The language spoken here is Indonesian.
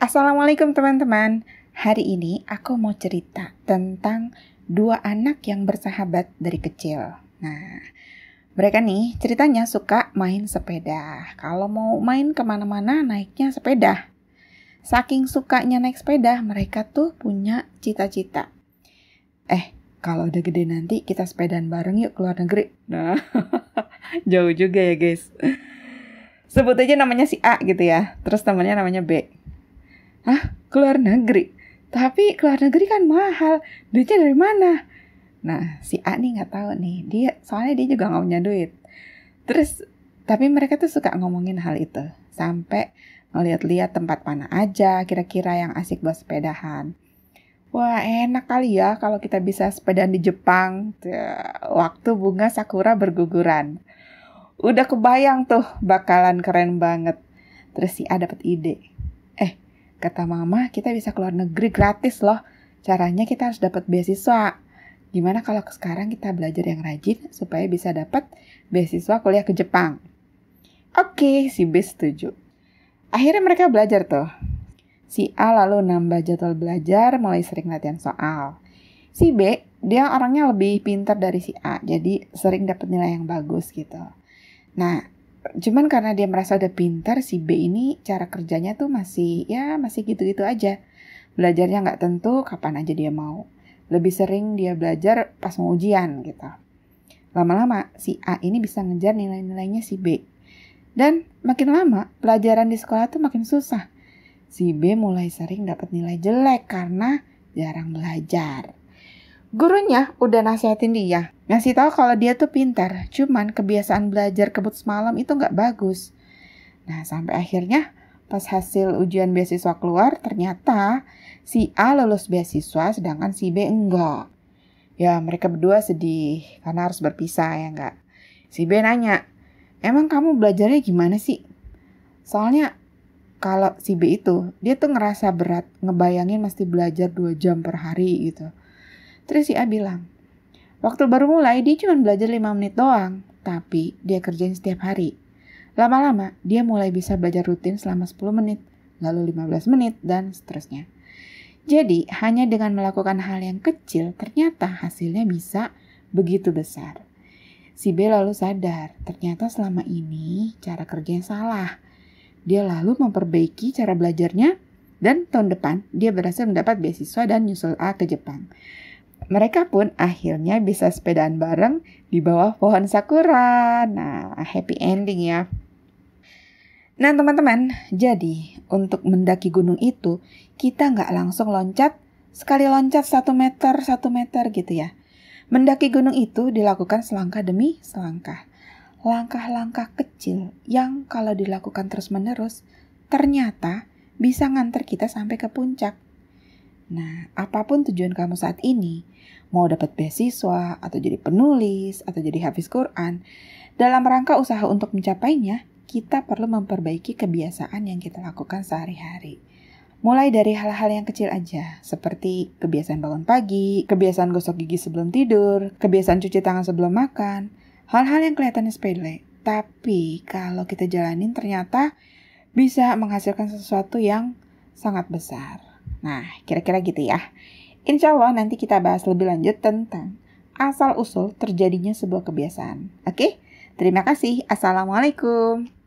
Assalamualaikum teman-teman. Hari ini aku mau cerita tentang dua anak yang bersahabat dari kecil. Nah, mereka nih ceritanya suka main sepeda. Kalau mau main kemana-mana naiknya sepeda. Saking sukanya naik sepeda, mereka tuh punya cita-cita. Eh, kalau udah gede nanti kita sepedaan bareng yuk ke luar negeri. Nah, jauh juga ya guys. Sebut aja namanya si A gitu ya. Terus temannya namanya B. Hah? Keluar negeri? Tapi keluar negeri kan mahal. Duitnya dari mana? Nah, si A nih nggak tahu nih. Dia soalnya dia juga nggak punya duit. Terus tapi mereka tuh suka ngomongin hal itu sampai ngeliat-liat tempat mana aja kira-kira yang asik buat sepedahan. Wah enak kali ya kalau kita bisa sepedaan di Jepang ya, waktu bunga sakura berguguran. Udah kebayang tuh bakalan keren banget. Terus si A dapat ide. Eh Kata mama, kita bisa keluar negeri gratis loh. Caranya kita harus dapat beasiswa. Gimana kalau sekarang kita belajar yang rajin supaya bisa dapat beasiswa kuliah ke Jepang? Oke, si B setuju. Akhirnya mereka belajar tuh. Si A lalu nambah jadwal belajar, mulai sering latihan soal. Si B, dia orangnya lebih pintar dari si A, jadi sering dapat nilai yang bagus gitu. Nah, cuman karena dia merasa udah pintar si B ini cara kerjanya tuh masih ya masih gitu-gitu aja belajarnya nggak tentu kapan aja dia mau lebih sering dia belajar pas mau ujian gitu lama-lama si A ini bisa ngejar nilai-nilainya si B dan makin lama pelajaran di sekolah tuh makin susah si B mulai sering dapat nilai jelek karena jarang belajar Gurunya udah nasihatin dia, ngasih tahu kalau dia tuh pintar, cuman kebiasaan belajar kebut semalam itu nggak bagus. Nah, sampai akhirnya pas hasil ujian beasiswa keluar, ternyata si A lulus beasiswa sedangkan si B enggak. Ya, mereka berdua sedih karena harus berpisah ya enggak. Si B nanya, "Emang kamu belajarnya gimana sih?" Soalnya kalau si B itu, dia tuh ngerasa berat ngebayangin mesti belajar 2 jam per hari gitu. Terus si A bilang, waktu baru mulai dia cuma belajar 5 menit doang, tapi dia kerjain setiap hari. Lama-lama dia mulai bisa belajar rutin selama 10 menit, lalu 15 menit, dan seterusnya. Jadi, hanya dengan melakukan hal yang kecil, ternyata hasilnya bisa begitu besar. Si B lalu sadar, ternyata selama ini cara kerjanya salah. Dia lalu memperbaiki cara belajarnya dan tahun depan dia berhasil mendapat beasiswa dan nyusul A ke Jepang. Mereka pun akhirnya bisa sepedaan bareng di bawah pohon sakura. Nah, happy ending ya. Nah teman-teman, jadi untuk mendaki gunung itu kita nggak langsung loncat, sekali loncat satu meter, satu meter gitu ya. Mendaki gunung itu dilakukan selangkah demi selangkah. Langkah-langkah kecil yang kalau dilakukan terus-menerus ternyata bisa nganter kita sampai ke puncak. Nah, apapun tujuan kamu saat ini, mau dapat beasiswa, atau jadi penulis, atau jadi hafiz Quran, dalam rangka usaha untuk mencapainya, kita perlu memperbaiki kebiasaan yang kita lakukan sehari-hari. Mulai dari hal-hal yang kecil aja, seperti kebiasaan bangun pagi, kebiasaan gosok gigi sebelum tidur, kebiasaan cuci tangan sebelum makan, hal-hal yang kelihatannya sepele. Tapi kalau kita jalanin ternyata bisa menghasilkan sesuatu yang sangat besar. Nah, kira-kira gitu ya. Insya Allah nanti kita bahas lebih lanjut tentang asal-usul terjadinya sebuah kebiasaan. Oke, terima kasih. Assalamualaikum.